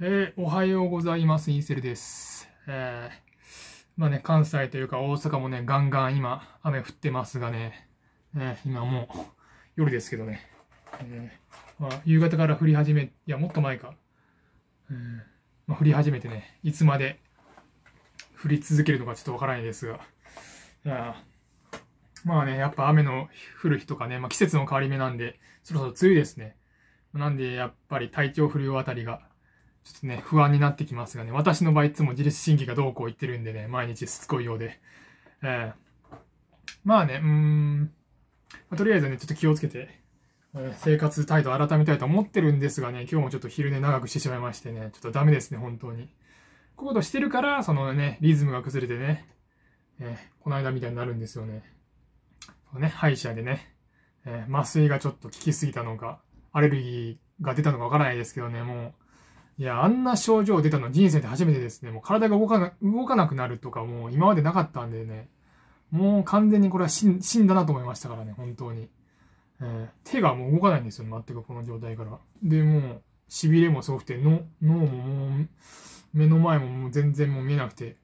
えー、おはようございます。インセルです。えー、まあね、関西というか大阪もね、ガンガン今、雨降ってますがね、えー、今もう夜ですけどね、えー、まあ、夕方から降り始め、いや、もっと前か、えー、まあ、降り始めてね、いつまで降り続けるのかちょっとわからないですが、まあね、やっぱ雨の降る日とかね、まあ、季節の変わり目なんで、そろそろ梅雨ですね。なんで、やっぱり体調不良あたりがちょっとね、不安になってきますがね、私の場合いつも自律神経がどうこう言ってるんでね、毎日しつこいようで。えー、まあね、うん、まあ、とりあえずね、ちょっと気をつけて、えー、生活態度改めたいと思ってるんですがね、今日もちょっと昼寝長くしてしまいましてね、ちょっとダメですね、本当に。こういうことしてるから、そのね、リズムが崩れてね、えー、この間みたいになるんですよね。そうね、歯医者でね、えー、麻酔がちょっと効きすぎたのか、アレルギーが出たのかわからないですけどね、もう、いや、あんな症状出たの人生で初めてですね。もう体が動かな動かなくなるとかもう今までなかったんでね。もう完全にこれは死んだなと思いましたからね、本当に。えー、手がもう動かないんですよ、全くこの状態から。で、もう、痺れもすごくて、の脳ももう、目の前ももう全然もう見えなくて。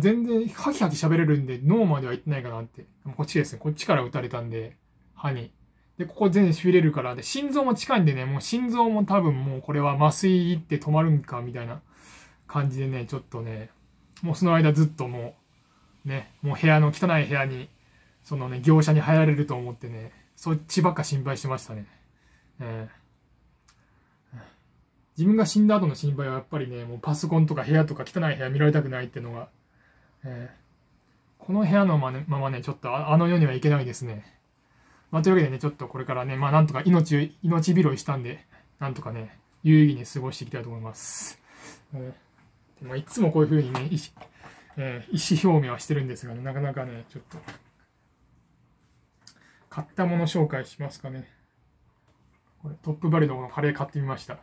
全然、ハキハキ喋れるんで、脳まではいってないかなって。こっちですね、こっちから打たれたんで、歯に。で、ここ全部しびれるから、で、心臓も近いんでね、もう心臓も多分もうこれは麻酔って止まるんか、みたいな感じでね、ちょっとね、もうその間ずっともう、ね、もう部屋の汚い部屋に、そのね、業者に入られると思ってね、そっちばっか心配してましたね。えー、自分が死んだ後の心配はやっぱりね、もうパソコンとか部屋とか汚い部屋見られたくないっていうのが、えー、この部屋のままね、ちょっとあの世にはいけないですね。まあ、というわけでね、ちょっとこれからね、まあ、なんとか命、命拾いしたんで、なんとかね、有意義に過ごしていきたいと思います。えー、まあ、いつもこういうふうにね、意思,、えー、意思表明はしてるんですがね、なかなかね、ちょっと、買ったもの紹介しますかね。これ、トップバリュこのカレー買ってみました。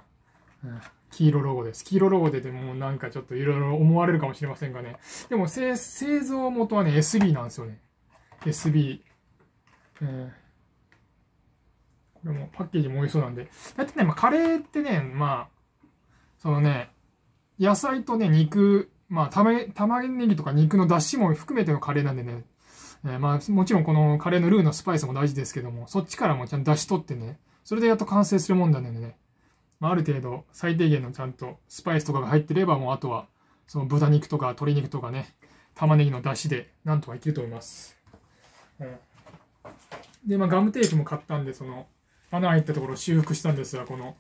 うん、黄色ロゴです。黄色ロゴででもなんかちょっといろいろ思われるかもしれませんがね。でも製造元はね、SB なんですよね。SB。えーこれもパッケージも美味しそうなんで。だってね、まあ、カレーってね、まあ、そのね、野菜とね、肉、まあ、たま、玉ねぎとか肉の出汁も含めてのカレーなんでね、えー、まあ、もちろんこのカレーのルーのスパイスも大事ですけども、そっちからもちゃんと出汁取ってね、それでやっと完成するもんだんでね、まあ、ある程度最低限のちゃんとスパイスとかが入ってれば、もうあとは、その豚肉とか鶏肉とかね、玉ねぎの出汁でなんとかいけると思います。うん、で、まあ、ガムテープも買ったんで、その、穴開いたところを修復したんですが、この、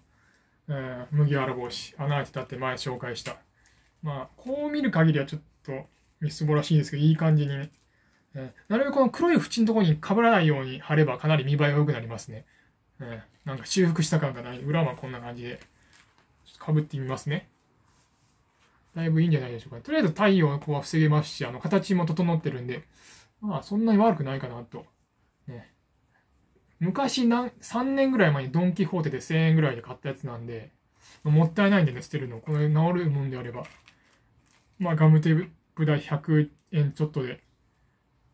えー、麦わら帽子。穴開いてたって前紹介した。まあ、こう見る限りはちょっとみすぼらしいですけど、いい感じに、ね、えー、なるべくこの黒い縁のところにかぶらないように貼ればかなり見栄えが良くなりますね。えー、なんか修復した感がない。裏はこんな感じで、かぶってみますね。だいぶいいんじゃないでしょうか。とりあえず太陽のは防げますし、あの形も整ってるんで、まあそんなに悪くないかなと。ね昔何、3年ぐらい前にドン・キホーテで1000円ぐらいで買ったやつなんで、もったいないんでね、捨てるの。これ治るもんであれば。まあ、ガムテープ代100円ちょっとで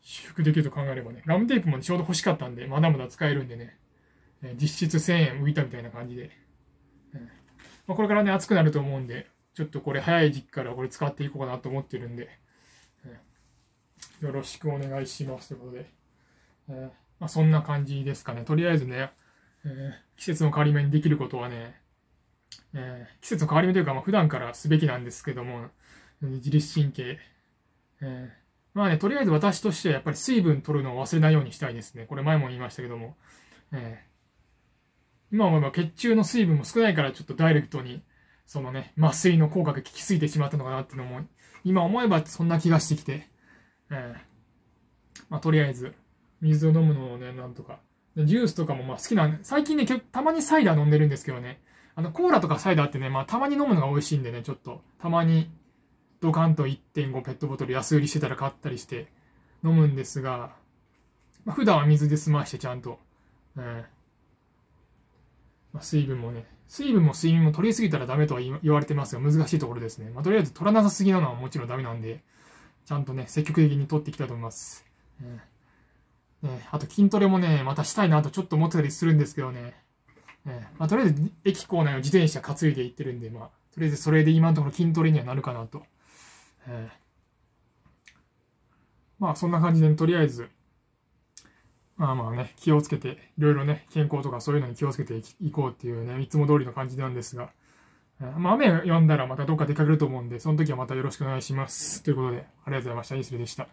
修復できると考えればね。ガムテープも、ね、ちょうど欲しかったんで、まだまだ使えるんでね。え実質1000円浮いたみたいな感じで。うんまあ、これからね、暑くなると思うんで、ちょっとこれ早い時期からこれ使っていこうかなと思ってるんで、うん、よろしくお願いしますということで。えーまあ、そんな感じですかね。とりあえずね、えー、季節の変わり目にできることはね、えー、季節の変わり目というか、まあ、普段からすべきなんですけども、自律神経、えー、まあね、とりあえず私としてはやっぱり水分取るのを忘れないようにしたいですね。これ前も言いましたけども、えー、今思えば血中の水分も少ないからちょっとダイレクトに、そのね、麻酔の効果が効きすぎてしまったのかなっていうのも、今思えばそんな気がしてきて、えー、まあとりあえず、水を飲むのをね、なんとか。でジュースとかもまあ好きな、最近ね、たまにサイダー飲んでるんですけどね、あの、コーラとかサイダーってね、まあたまに飲むのが美味しいんでね、ちょっと、たまにドカンと1.5ペットボトル安売りしてたら買ったりして飲むんですが、まあ、普段は水で済ましてちゃんと、うん、まあ、水分もね、水分も睡眠も取りすぎたらダメとは言われてますが、難しいところですね。まあ、とりあえず取らなさすぎなのはもちろんダメなんで、ちゃんとね、積極的に取っていきたいと思います。うんね、あと筋トレもね、またしたいなとちょっと思ってたりするんですけどね。ねまあ、とりあえず駅構内を自転車担いで行ってるんで、まあ、とりあえずそれで今のところ筋トレにはなるかなと。えー、まあそんな感じで、とりあえず、まあまあね、気をつけて、いろいろね、健康とかそういうのに気をつけていこうっていうね、いつも通りの感じなんですが、えー、まあ雨読んだらまたどっか出かけると思うんで、その時はまたよろしくお願いします。ということで、ありがとうございました。イスレでした。